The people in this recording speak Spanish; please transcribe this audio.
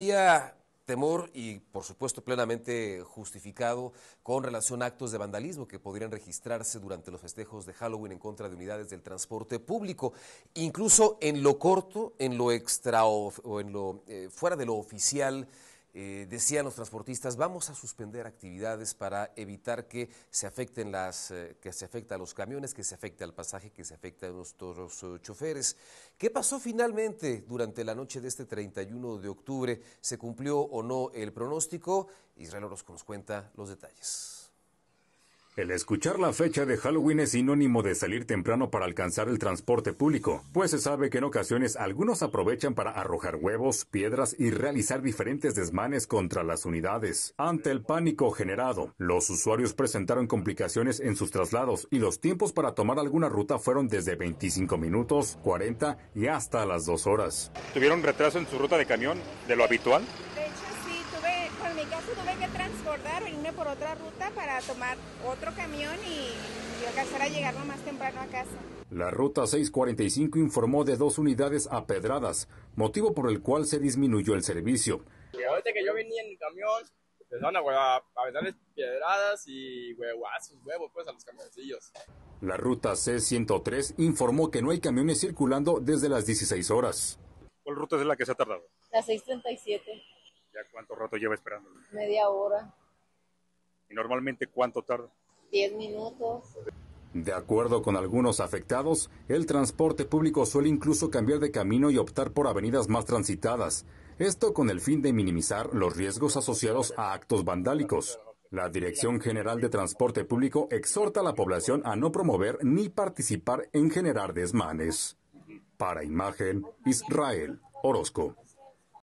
Había temor y, por supuesto, plenamente justificado con relación a actos de vandalismo que podrían registrarse durante los festejos de Halloween en contra de unidades del transporte público. Incluso en lo corto, en lo extra o en lo eh, fuera de lo oficial, eh, decían los transportistas, vamos a suspender actividades para evitar que se afecten las, eh, que se afecta a los camiones, que se afecte al pasaje, que se afecte a nuestros eh, choferes. ¿Qué pasó finalmente durante la noche de este 31 de octubre? ¿Se cumplió o no el pronóstico? Israel Orozco nos cuenta los detalles. El escuchar la fecha de Halloween es sinónimo de salir temprano para alcanzar el transporte público, pues se sabe que en ocasiones algunos aprovechan para arrojar huevos, piedras y realizar diferentes desmanes contra las unidades. Ante el pánico generado, los usuarios presentaron complicaciones en sus traslados y los tiempos para tomar alguna ruta fueron desde 25 minutos, 40 y hasta las 2 horas. Tuvieron retraso en su ruta de camión de lo habitual ya tuve que transbordar, irme por otra ruta para tomar otro camión y, alcanzar a llegar más temprano a casa. La ruta 645 informó de dos unidades apedradas, motivo por el cual se disminuyó el servicio. que yo venía en el camión, empezaron a, a piedradas y huevazos, huevos pues a los camioncillos. La ruta C103 informó que no hay camiones circulando desde las 16 horas. ¿Cuál ruta es la que se ha tardado? La 637 cuánto rato lleva esperando? Media hora. ¿Y normalmente cuánto tarda? Diez minutos. De acuerdo con algunos afectados, el transporte público suele incluso cambiar de camino y optar por avenidas más transitadas. Esto con el fin de minimizar los riesgos asociados a actos vandálicos. La Dirección General de Transporte Público exhorta a la población a no promover ni participar en generar desmanes. Para imagen, Israel Orozco.